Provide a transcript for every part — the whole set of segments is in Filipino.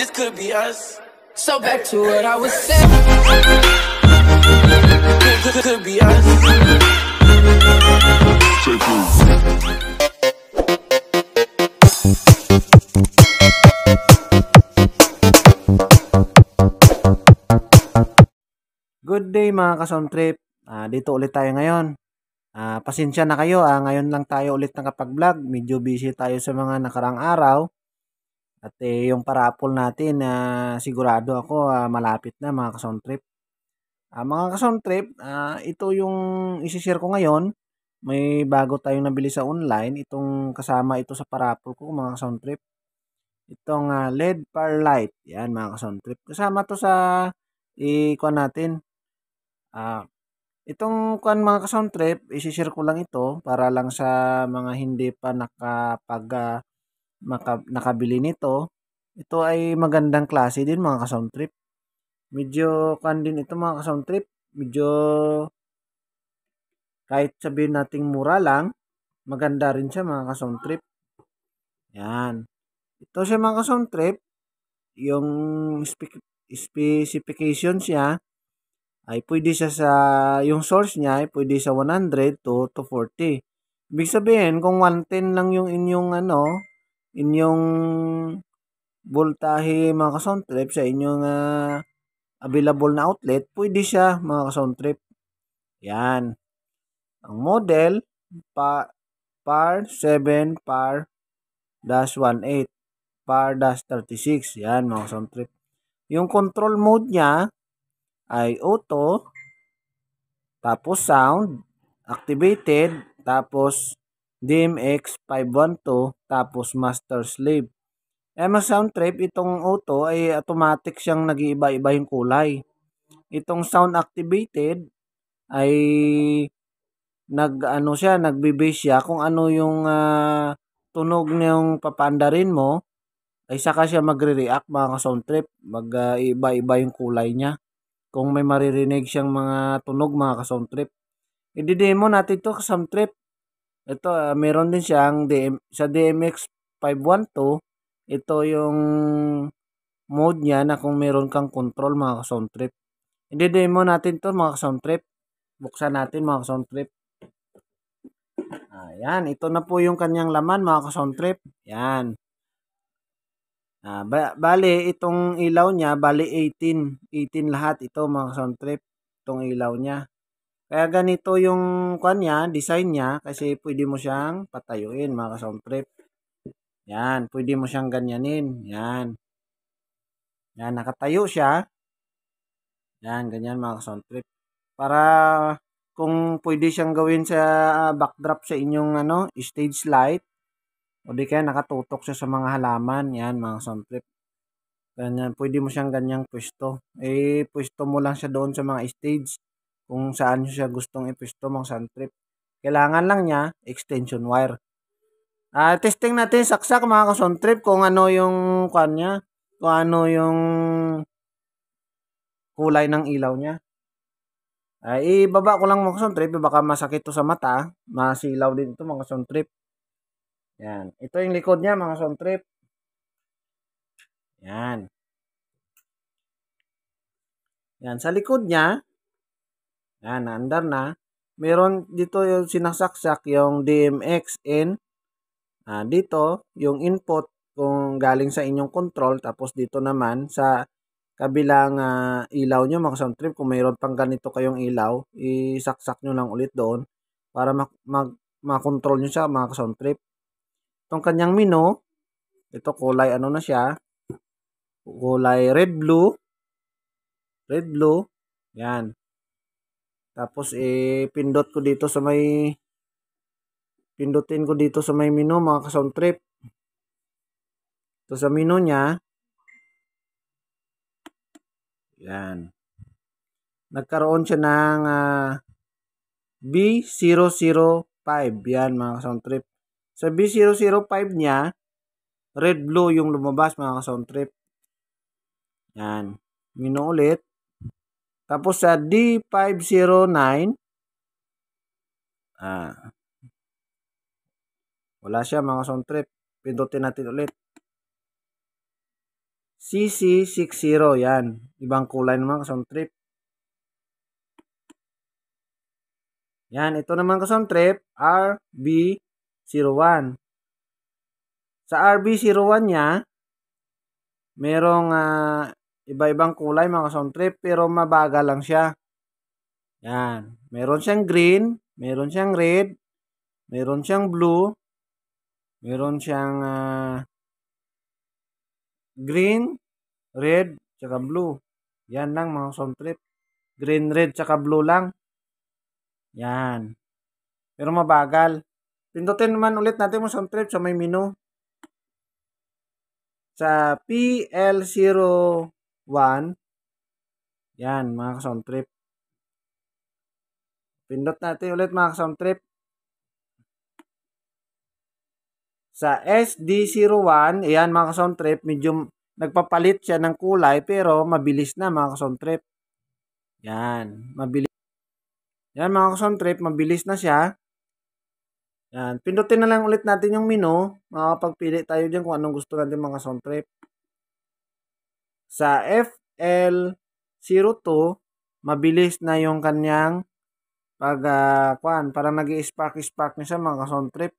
This could be us. So back to what I was saying. This could, be us. Good day mga ka-sound trip. Uh, ah, dito ulit tayo ngayon. Uh, pasensya na kayo, uh, ngayon lang tayo ulit nakapag-vlog. Medyo busy tayo sa mga nakarang araw. At eh, yung parapol natin na uh, sigurado ako uh, malapit na mga trip. Uh, mga trip, uh, ito yung isi-share ko ngayon. May bago tayong nabili sa online. Itong kasama ito sa parapol ko mga trip. Itong uh, LED par light. Yan mga trip. Kasama to sa ikuan natin. Uh, itong kuan mga ka-sound trip, kasontrip, share ko lang ito para lang sa mga hindi pa nakapag maka, nakabili nito. Ito ay magandang klase din mga ka-sound trip. Medyo kan din ito mga ka-sound trip. Medyo kahit sabihin nating mura lang, maganda rin siya mga ka-sound trip. Yan. Ito siya mga ka-sound trip. Yung spec- specifications niya ay pwede siya sa, yung source niya ay pwede sa 100 to, 240. Ibig sabihin, kung 110 lang yung inyong ano, inyong voltahe mga trip sa inyong uh, available na outlet, pwede siya mga trip. Yan. Ang model, pa, par 7 par dash 18 par dash 36. Yan mga trip Yung control mode niya ay auto, tapos sound, activated, tapos DMX 512 tapos master slave. Eh, mas sound trap, itong auto ay automatic siyang nag-iiba-iba yung kulay. Itong sound activated ay nag ano siya, nagbe-base siya kung ano yung uh, tunog niyong papandarin mo ay saka siya magre-react mga sound trip, mag iiba iba uh, yung kulay niya. Kung may maririnig siyang mga tunog mga ka-sound trip. I-demo natin to ka-sound trip ito, uh, meron din siyang DM, sa DMX 512. Ito yung mode niya na kung meron kang control mga sound trip. I-demo natin to mga sound trip. Buksan natin mga sound trip. Ayan, ito na po yung kanyang laman mga sound trip. Ayan. Ah, ba bali, itong ilaw niya, bali 18. 18 lahat ito mga sound trip. Itong ilaw niya. Kaya ganito yung kanya, design niya kasi pwede mo siyang patayuin mga ka-sound trip. Yan, pwede mo siyang ganyanin. Yan. Yan, nakatayo siya. Yan, ganyan mga ka-sound trip. Para kung pwede siyang gawin sa ah, backdrop sa inyong ano, stage light. O di kaya nakatutok siya sa mga halaman. Yan mga ka-sound trip. Ganyan, pwede mo siyang ganyang pwesto. Eh, pwesto mo lang siya doon sa mga stage kung saan siya gustong ipisto mong sand trip. Kailangan lang niya extension wire. Uh, testing natin saksak mga ka-sound trip kung ano yung kuan niya, kung ano yung kulay ng ilaw niya. Uh, ibaba ko lang mga ka-sound trip, baka masakit to sa mata, ah. masilaw din ito mga ka trip. Yan. Ito yung likod niya mga ka trip. Yan. Yan. Sa likod niya, yan, naandar na. Meron dito yung sinasaksak yung DMX in. Uh, dito, yung input kung galing sa inyong control. Tapos dito naman sa kabilang uh, ilaw nyo mga sound trip. Kung mayroon pang ganito kayong ilaw, isaksak nyo lang ulit doon para mag, mag makontrol nyo siya mga trip. Itong kanyang menu, ito kulay ano na siya, kulay red blue, red blue, yan. Tapos eh ko dito sa may pindutin ko dito sa may menu mga ka-sound trip. Ito sa menu niya yan. Nagkaroon siya ng uh, ah, B005 yan mga ka-sound trip. Sa B005 niya red blue yung lumabas mga ka-sound trip. Yan. Menu ulit. Tapos sa D509, ah, wala siya mga sound trip. Pindutin natin ulit. CC60 yan. Ibang kulay naman sound trip. Yan, ito naman sound trip, RB01. Sa RB01 niya, merong uh, Iba-ibang kulay mga sound trip pero mabagal lang siya. Yan. Meron siyang green, meron siyang red, meron siyang blue, meron siyang uh, green, red, tsaka blue. Yan lang mga sound trip. Green, red, tsaka blue lang. Yan. Pero mabagal. Pindutin naman ulit natin mga sound trip sa may menu. Sa PL0 1. Yan, mga ka-sound trip. Pindot natin ulit mga ka-sound trip. Sa SD01, ayan mga ka-sound trip, medyo nagpapalit siya ng kulay pero mabilis na mga ka-sound trip. Yan, mabilis. Yan mga ka-sound trip, mabilis na siya. Yan, pindutin na lang ulit natin yung menu. Makakapagpili tayo dyan kung anong gusto natin mga sound trip. Sa FL02, mabilis na yung kanyang pag uh, kwan, parang nag spark spark niya sa mga sound trip.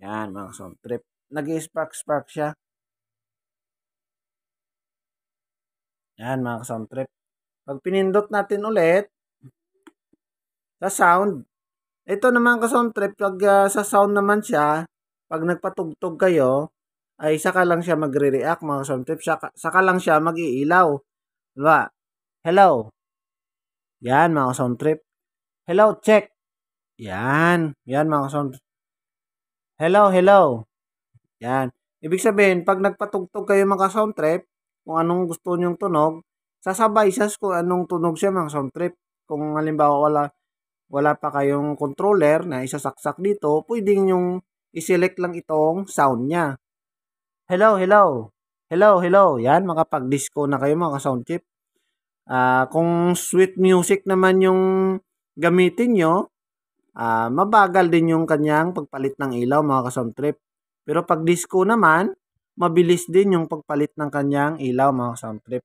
Yan, mga sound trip. nag spark spark siya. Yan, mga sound trip. Pag pinindot natin ulit, sa sound, ito naman ka sound trip, pag uh, sa sound naman siya, pag nagpatugtog kayo, ay saka lang siya magre-react mga kasomtrip. Saka, saka lang siya mag-iilaw. Diba? Hello. Yan mga kasomtrip. Hello, check. Yan. Yan mga kasomtrip. Hello, hello. Yan. Ibig sabihin, pag nagpatugtog kayo mga kasomtrip, kung anong gusto nyong tunog, sasabay siya kung anong tunog siya mga kasomtrip. Kung halimbawa wala, wala pa kayong controller na isasaksak dito, pwedeng yung iselect lang itong sound niya hello, hello, hello, hello. Yan, makapag-disco na kayo mga sound chip. Uh, kung sweet music naman yung gamitin nyo, uh, mabagal din yung kanyang pagpalit ng ilaw mga sound trip. Pero pag disco naman, mabilis din yung pagpalit ng kanyang ilaw mga sound trip.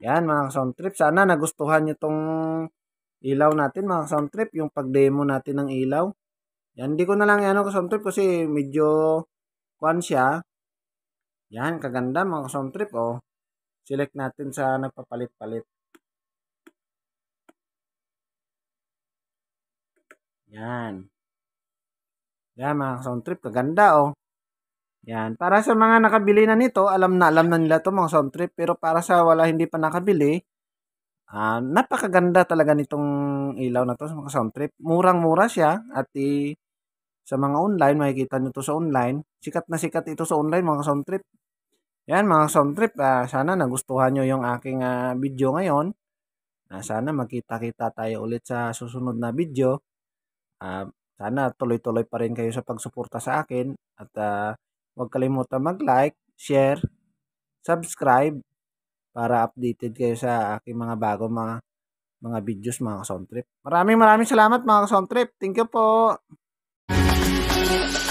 Yan mga sound trip, sana nagustuhan nyo tong ilaw natin mga sound trip, yung pag-demo natin ng ilaw. Yan, hindi ko na lang ano sound trip kasi medyo kwan siya, yan, kaganda mga sound trip oh. Select natin sa nagpapalit-palit. Yan. Yan mga sound trip, kaganda oh. Yan, para sa mga nakabili na nito, alam na alam na nila to mga sound trip, pero para sa wala hindi pa nakabili, uh, napakaganda talaga nitong ilaw na to sa mga sound trip. Murang-mura siya at i- sa mga online, makikita nyo to sa online. Sikat na sikat ito sa online mga sound trip. Yan mga sound trip, uh, sana nagustuhan nyo yung aking uh, video ngayon. Uh, sana magkita-kita tayo ulit sa susunod na video. Uh, sana tuloy-tuloy pa rin kayo sa pagsuporta sa akin. At uh, huwag kalimutan mag-like, share, subscribe para updated kayo sa aking mga bago mga mga videos mga sound trip. Maraming maraming salamat mga sound trip. Thank you po. you.